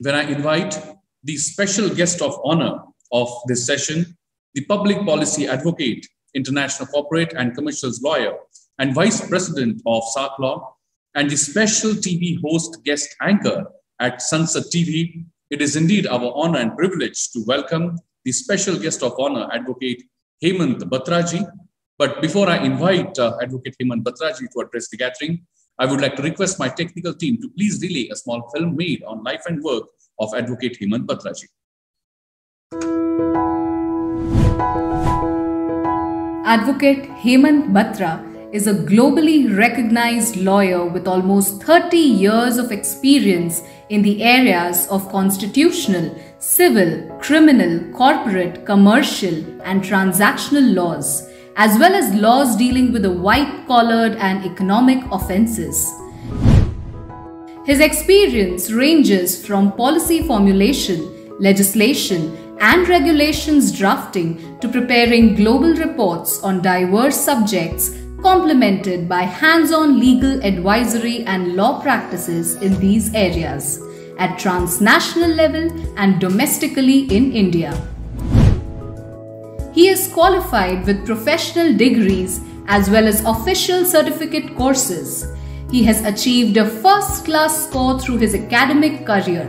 when I invite the special guest of honor of this session, the public policy advocate, international corporate and commercials lawyer, and vice president of SARC Law, and the special TV host guest anchor at Sunset TV. It is indeed our honor and privilege to welcome the special guest of honor, Advocate Hemant Batraji. But before I invite uh, Advocate Hemant Batraji to address the gathering, I would like to request my technical team to please relay a small film made on life and work of Advocate Hemant Batraji. Advocate Hemant Batra is a globally recognized lawyer with almost 30 years of experience in the areas of constitutional, civil, criminal, corporate, commercial, and transactional laws as well as laws dealing with the white collared and economic offences. His experience ranges from policy formulation, legislation, and regulations drafting to preparing global reports on diverse subjects, complemented by hands on legal advisory and law practices in these areas at transnational level and domestically in India he is qualified with professional degrees as well as official certificate courses. He has achieved a first class score through his academic career.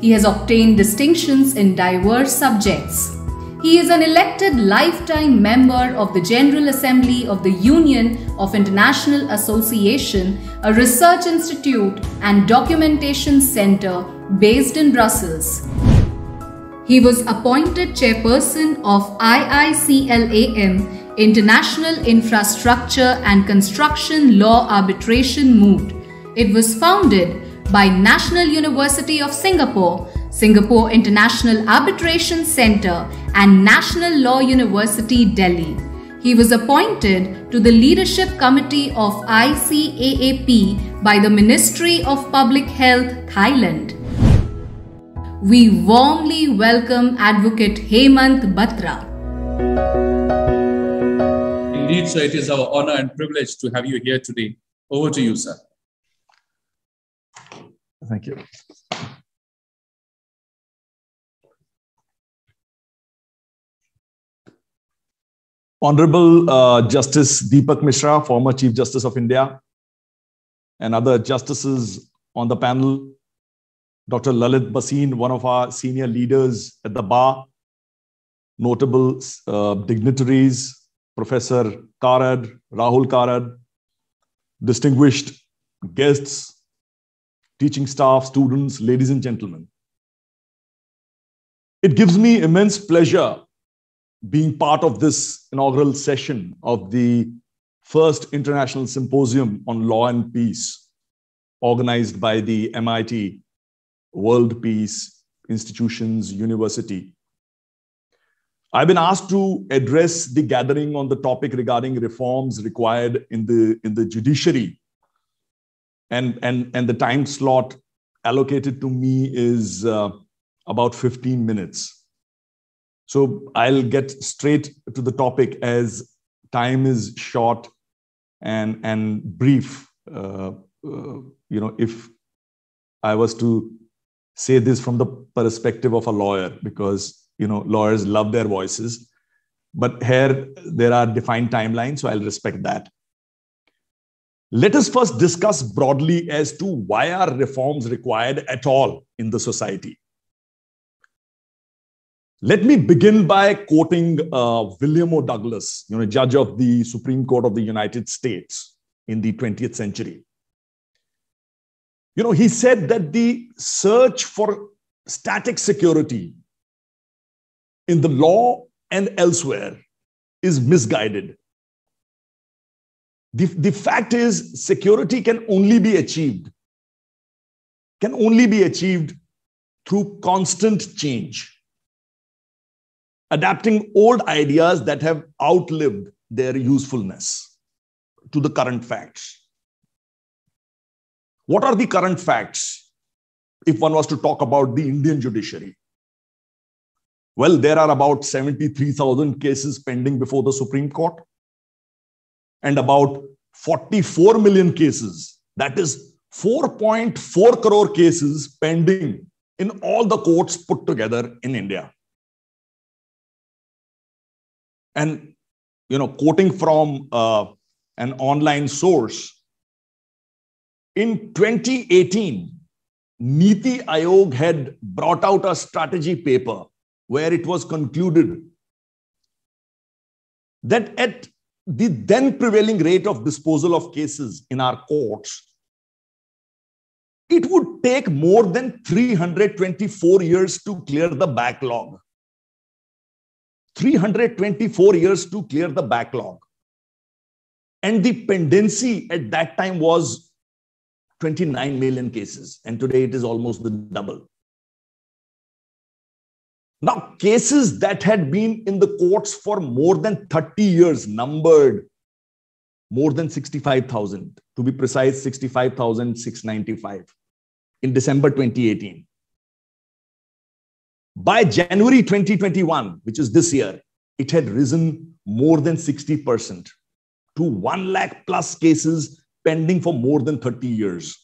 He has obtained distinctions in diverse subjects. He is an elected lifetime member of the General Assembly of the Union of International Association, a research institute and documentation center based in Brussels. He was appointed chairperson of IICLAM International Infrastructure and Construction Law Arbitration Moot. It was founded by National University of Singapore, Singapore International Arbitration Centre and National Law University Delhi. He was appointed to the leadership committee of ICAAP by the Ministry of Public Health Thailand we warmly welcome Advocate Hemant Batra. Indeed, sir, it is our honor and privilege to have you here today. Over to you, sir. Thank you. Honorable uh, Justice Deepak Mishra, former Chief Justice of India, and other justices on the panel, Dr. Lalit Basin, one of our senior leaders at the bar, notable uh, dignitaries, Professor Karad, Rahul Karad, distinguished guests, teaching staff, students, ladies and gentlemen. It gives me immense pleasure being part of this inaugural session of the first International Symposium on Law and Peace, organized by the MIT world peace, institutions, university. I've been asked to address the gathering on the topic regarding reforms required in the, in the judiciary. And, and, and the time slot allocated to me is uh, about 15 minutes. So I'll get straight to the topic as time is short and, and brief. Uh, uh, you know, if I was to say this from the perspective of a lawyer because you know lawyers love their voices but here there are defined timelines so i'll respect that let us first discuss broadly as to why are reforms required at all in the society let me begin by quoting uh, William O. Douglas, you know, judge of the Supreme Court of the United States in the 20th century. You know, he said that the search for static security in the law and elsewhere is misguided. The, the fact is, security can only be achieved, can only be achieved through constant change, adapting old ideas that have outlived their usefulness to the current facts. What are the current facts if one was to talk about the Indian judiciary? Well, there are about 73,000 cases pending before the Supreme Court and about 44 million cases, that is 4.4 crore cases pending in all the courts put together in India. And, you know, quoting from uh, an online source, in 2018, Niti Ayog had brought out a strategy paper where it was concluded that at the then prevailing rate of disposal of cases in our courts, it would take more than 324 years to clear the backlog. 324 years to clear the backlog. And the pendency at that time was 29 million cases, and today it is almost the double. Now, cases that had been in the courts for more than 30 years numbered more than 65,000, to be precise, 65,695 in December 2018. By January 2021, which is this year, it had risen more than 60% to 1 lakh plus cases pending for more than 30 years.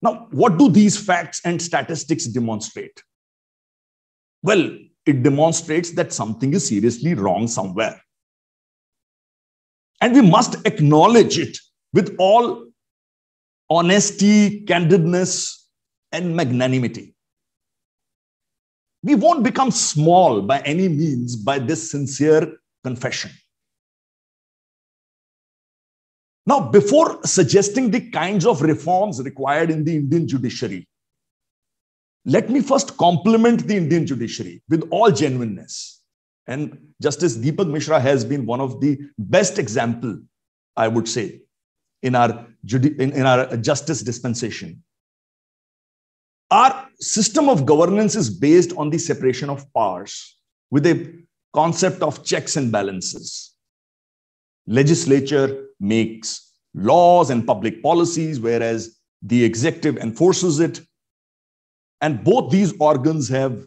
Now, what do these facts and statistics demonstrate? Well, it demonstrates that something is seriously wrong somewhere. And we must acknowledge it with all honesty, candidness, and magnanimity. We won't become small by any means by this sincere confession. Now, before suggesting the kinds of reforms required in the Indian judiciary, let me first compliment the Indian judiciary with all genuineness. And Justice Deepak Mishra has been one of the best example, I would say, in our, in, in our justice dispensation. Our system of governance is based on the separation of powers with a concept of checks and balances. Legislature, makes laws and public policies, whereas the executive enforces it. And both these organs have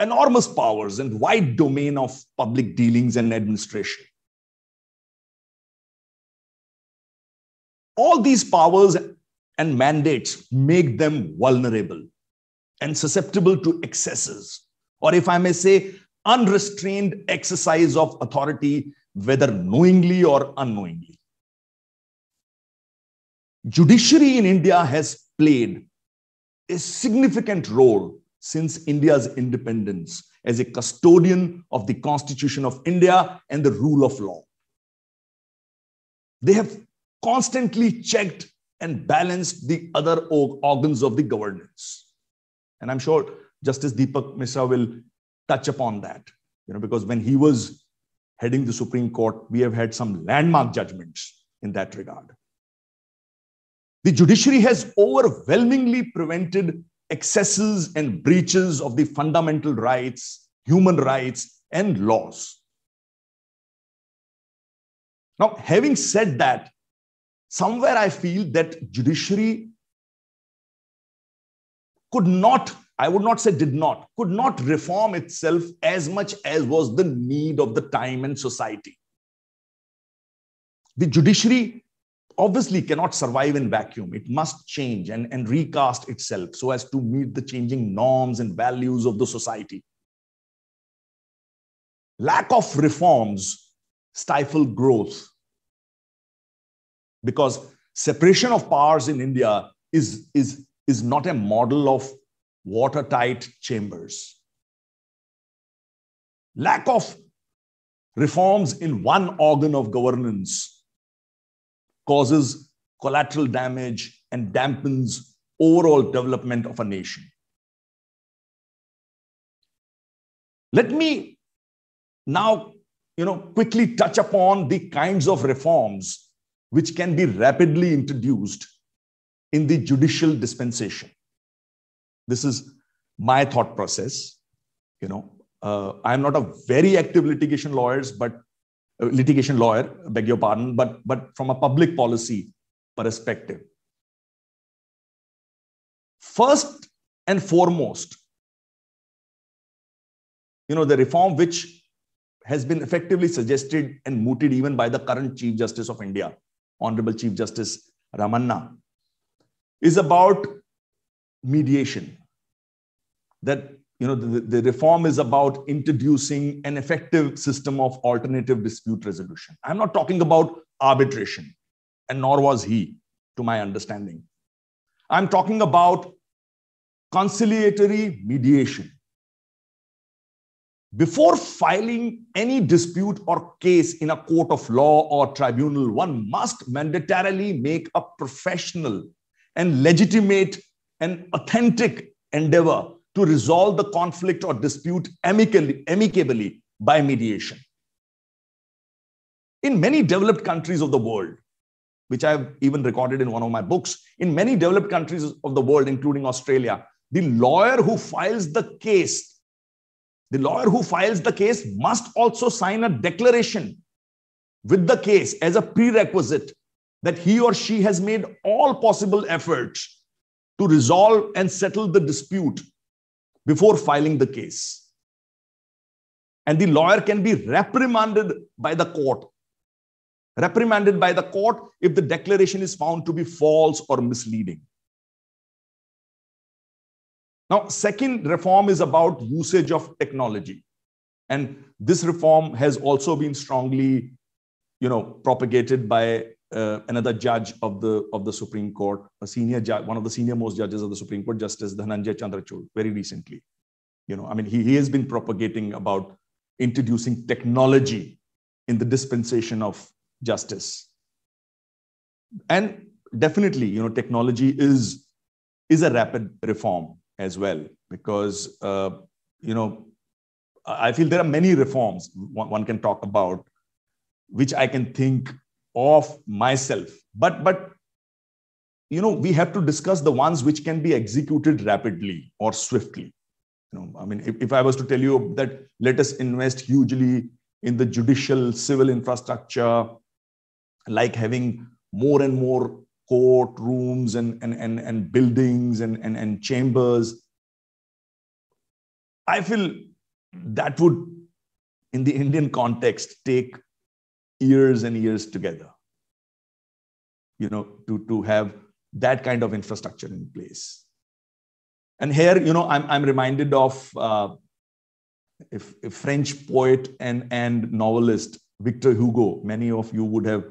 enormous powers and wide domain of public dealings and administration. All these powers and mandates make them vulnerable and susceptible to excesses, or if I may say, unrestrained exercise of authority, whether knowingly or unknowingly judiciary in India has played a significant role since India's independence as a custodian of the Constitution of India and the rule of law. They have constantly checked and balanced the other organs of the governance. And I'm sure Justice Deepak Misra will touch upon that, you know, because when he was heading the Supreme Court, we have had some landmark judgments in that regard. The judiciary has overwhelmingly prevented excesses and breaches of the fundamental rights, human rights, and laws. Now, having said that, somewhere I feel that judiciary could not, I would not say did not, could not reform itself as much as was the need of the time and society. The judiciary obviously cannot survive in vacuum. It must change and, and recast itself so as to meet the changing norms and values of the society. Lack of reforms stifle growth because separation of powers in India is, is, is not a model of watertight chambers. Lack of reforms in one organ of governance causes collateral damage and dampens overall development of a nation. Let me now, you know, quickly touch upon the kinds of reforms which can be rapidly introduced in the judicial dispensation. This is my thought process. You know, uh, I'm not a very active litigation lawyer, but litigation lawyer, beg your pardon, but, but from a public policy perspective. First and foremost, you know, the reform which has been effectively suggested and mooted even by the current Chief Justice of India, Honorable Chief Justice Ramanna, is about mediation. That you know, the, the reform is about introducing an effective system of alternative dispute resolution. I'm not talking about arbitration, and nor was he, to my understanding. I'm talking about conciliatory mediation. Before filing any dispute or case in a court of law or tribunal, one must mandatorily make a professional and legitimate and authentic endeavor to resolve the conflict or dispute amicably, amicably by mediation. In many developed countries of the world, which I've even recorded in one of my books, in many developed countries of the world, including Australia, the lawyer who files the case, the lawyer who files the case must also sign a declaration with the case as a prerequisite that he or she has made all possible efforts to resolve and settle the dispute before filing the case. And the lawyer can be reprimanded by the court. Reprimanded by the court if the declaration is found to be false or misleading. Now, second reform is about usage of technology. And this reform has also been strongly, you know, propagated by uh, another judge of the of the Supreme Court, a senior judge, one of the senior most judges of the Supreme Court, Justice Dhananjay Chandrachud, very recently. You know, I mean, he, he has been propagating about introducing technology in the dispensation of justice. And definitely, you know, technology is is a rapid reform as well, because uh, you know, I feel there are many reforms one, one can talk about, which I can think of myself. But, but you know, we have to discuss the ones which can be executed rapidly or swiftly. You know, I mean, if, if I was to tell you that let us invest hugely in the judicial, civil infrastructure, like having more and more courtrooms and, and, and, and buildings and, and, and chambers. I feel that would, in the Indian context, take years and years together you know to, to have that kind of infrastructure in place and here you know i'm, I'm reminded of uh, if, if french poet and, and novelist victor hugo many of you would have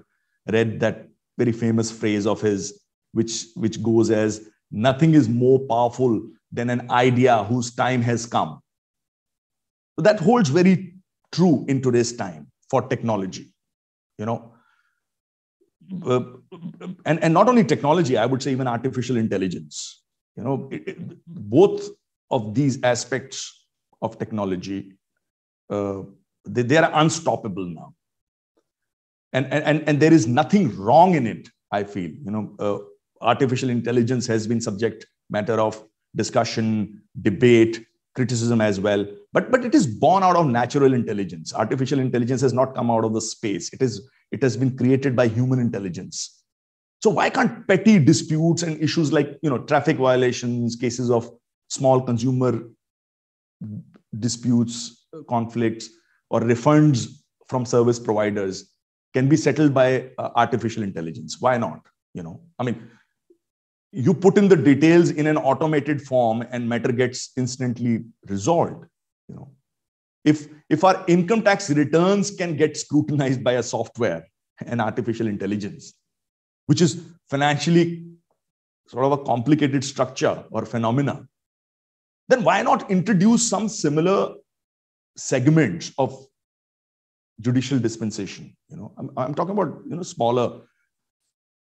read that very famous phrase of his which which goes as nothing is more powerful than an idea whose time has come that holds very true in today's time for technology you know uh, and and not only technology i would say even artificial intelligence you know it, it, both of these aspects of technology uh, they, they are unstoppable now and, and and there is nothing wrong in it i feel you know uh, artificial intelligence has been subject matter of discussion debate criticism as well but but it is born out of natural intelligence artificial intelligence has not come out of the space it is it has been created by human intelligence so why can't petty disputes and issues like you know traffic violations cases of small consumer disputes conflicts or refunds from service providers can be settled by uh, artificial intelligence why not you know i mean you put in the details in an automated form and matter gets instantly resolved you know if if our income tax returns can get scrutinized by a software and artificial intelligence which is financially sort of a complicated structure or phenomena then why not introduce some similar segments of judicial dispensation you know i'm, I'm talking about you know smaller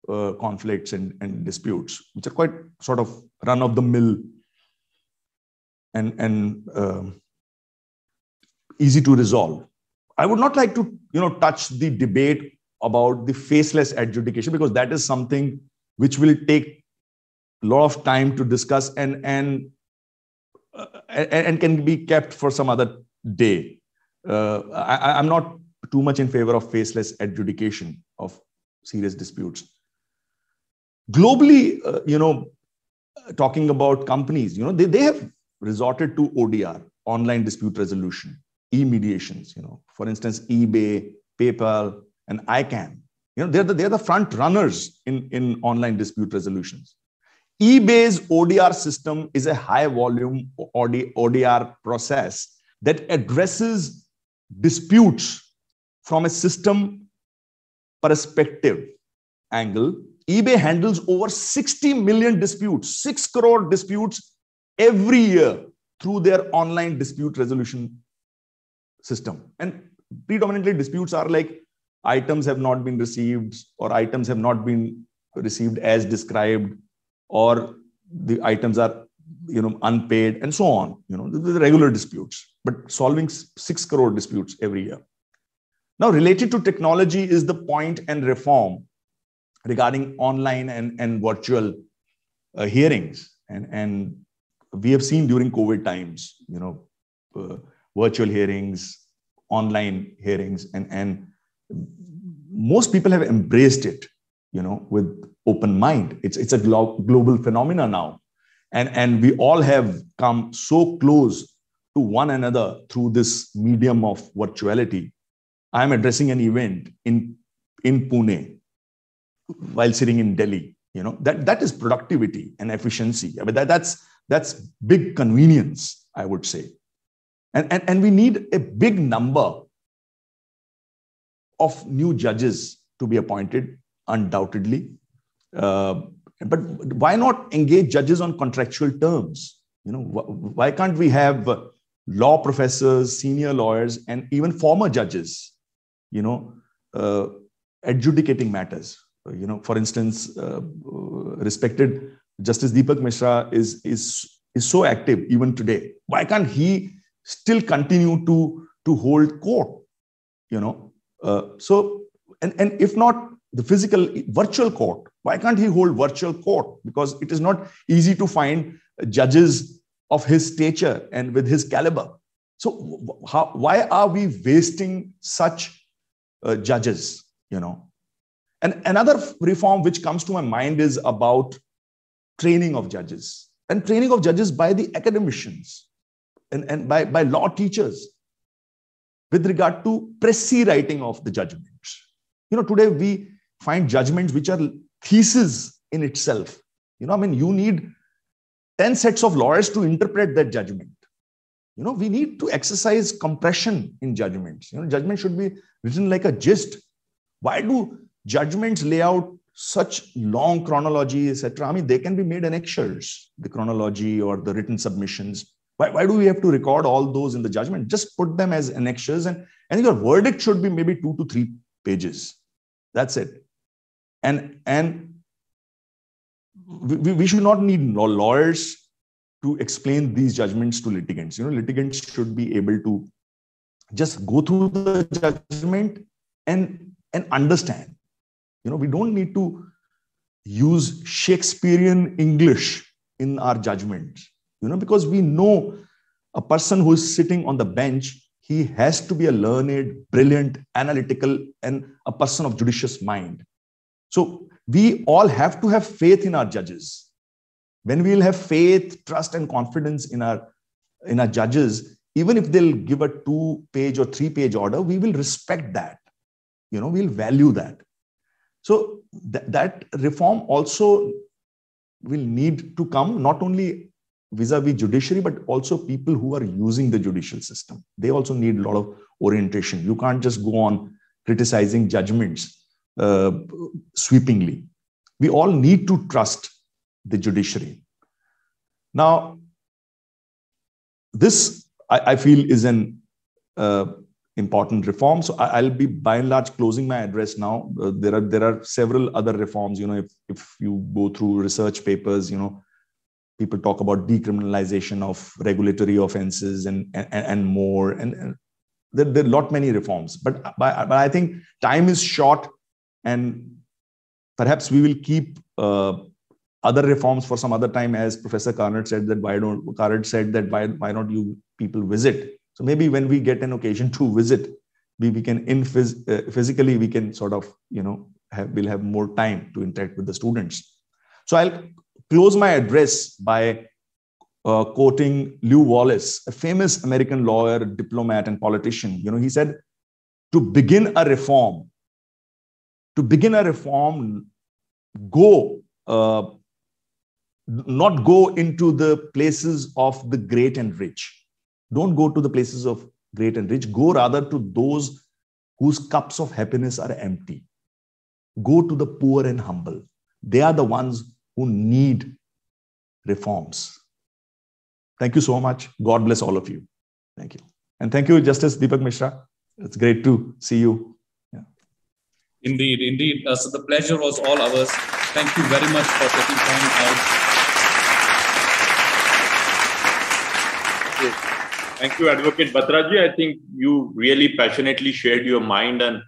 uh, conflicts and, and disputes, which are quite sort of run of the mill and, and uh, easy to resolve. I would not like to you know, touch the debate about the faceless adjudication because that is something which will take a lot of time to discuss and, and, uh, and, and, can be kept for some other day. Uh, I, I'm not too much in favor of faceless adjudication of serious disputes globally uh, you know talking about companies you know they, they have resorted to odr online dispute resolution e-mediations you know for instance ebay paypal and icann you know they're the, they're the front runners in in online dispute resolutions ebay's odr system is a high volume odr process that addresses disputes from a system perspective angle eBay handles over 60 million disputes, 6 crore disputes every year through their online dispute resolution system. And predominantly, disputes are like items have not been received, or items have not been received as described, or the items are you know unpaid and so on you know the regular disputes but solving 6 crore disputes every year now related to technology is the point and reform regarding online and, and virtual uh, hearings. And, and we have seen during COVID times, you know, uh, virtual hearings, online hearings, and, and most people have embraced it, you know, with open mind. It's, it's a glo- global phenomena now. And, and we all have come so close to one another through this medium of virtuality. I'm addressing an event in, in Pune while sitting in Delhi. You know, that, that is productivity and efficiency. I mean, that, that's, that's big convenience, I would say. And, and, and we need a big number of new judges to be appointed, undoubtedly. Uh, but why not engage judges on contractual terms? You know, wh- why can't we have law professors, senior lawyers, and even former judges, you know, uh, adjudicating matters? Uh, you know, for instance, uh, uh, respected Justice Deepak Mishra is, is, is so active even today. Why can't he still continue to, to hold court? You know, uh, so, and, and if not the physical virtual court, why can't he hold virtual court? Because it is not easy to find judges of his stature and with his caliber. So, how, why are we wasting such uh, judges? You know, and another reform which comes to my mind is about training of judges and training of judges by the academicians and, and by, by law teachers with regard to pressy writing of the judgment. You know, today we find judgments which are theses in itself. You know, I mean, you need 10 sets of lawyers to interpret that judgment. You know, we need to exercise compression in judgments. You know, judgment should be written like a gist. Why do judgments lay out such long chronology, etc. I mean, they can be made in the chronology or the written submissions. Why, why do we have to record all those in the judgment? Just put them as annexures, and and your verdict should be maybe two to three pages. That's it. And and we, we should not need lawyers to explain these judgments to litigants. You know, litigants should be able to just go through the judgment and and understand you know, we don't need to use Shakespearean English in our judgments, you know, because we know a person who is sitting on the bench, he has to be a learned, brilliant, analytical, and a person of judicious mind. So we all have to have faith in our judges. When we'll have faith, trust, and confidence in our in our judges, even if they'll give a two-page or three-page order, we will respect that. You know, we'll value that. So th- that reform also will need to come not only vis-a-vis judiciary, but also people who are using the judicial system. They also need a lot of orientation. You can't just go on criticizing judgments uh, sweepingly. We all need to trust the judiciary. Now, this I, I feel is an uh, important reforms. So I, will be by and large closing my address now. Uh, there are there are several other reforms. You know, if if you go through research papers, you know, people talk about decriminalization of regulatory offenses and and, and more. And, and there, there, are lot many reforms. But but I think time is short, and perhaps we will keep. Uh, other reforms for some other time, as Professor Carnard said that why don't Carnard said that why why not you people visit so maybe when we get an occasion to visit, we, we can in phys- uh, physically we can sort of you know have, we'll have more time to interact with the students. So I'll close my address by uh, quoting Lew Wallace, a famous American lawyer, diplomat, and politician. You know, he said, "To begin a reform, to begin a reform, go." Uh, not go into the places of the great and rich don't go to the places of great and rich. Go rather to those whose cups of happiness are empty. Go to the poor and humble. They are the ones who need reforms. Thank you so much. God bless all of you. Thank you. And thank you, Justice Deepak Mishra. It's great to see you. Yeah. Indeed, indeed. Uh, so the pleasure was all ours. Thank you very much for taking time out. Thank you, Advocate Batraji. I think you really passionately shared your mind, and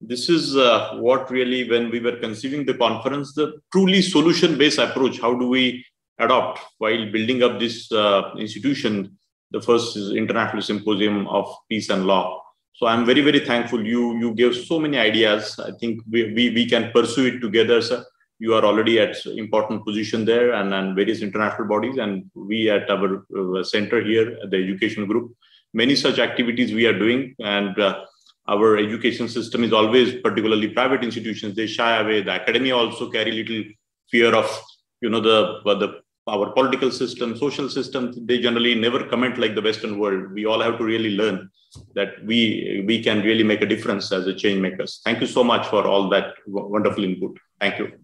this is uh, what really, when we were conceiving the conference, the truly solution-based approach. How do we adopt while building up this uh, institution? The first is International Symposium of Peace and Law. So I'm very, very thankful. You you gave so many ideas. I think we we, we can pursue it together, sir you are already at important position there and, and various international bodies and we at our uh, center here the education group many such activities we are doing and uh, our education system is always particularly private institutions they shy away the academia also carry little fear of you know the uh, the our political system social system they generally never comment like the western world we all have to really learn that we we can really make a difference as a change makers thank you so much for all that wonderful input thank you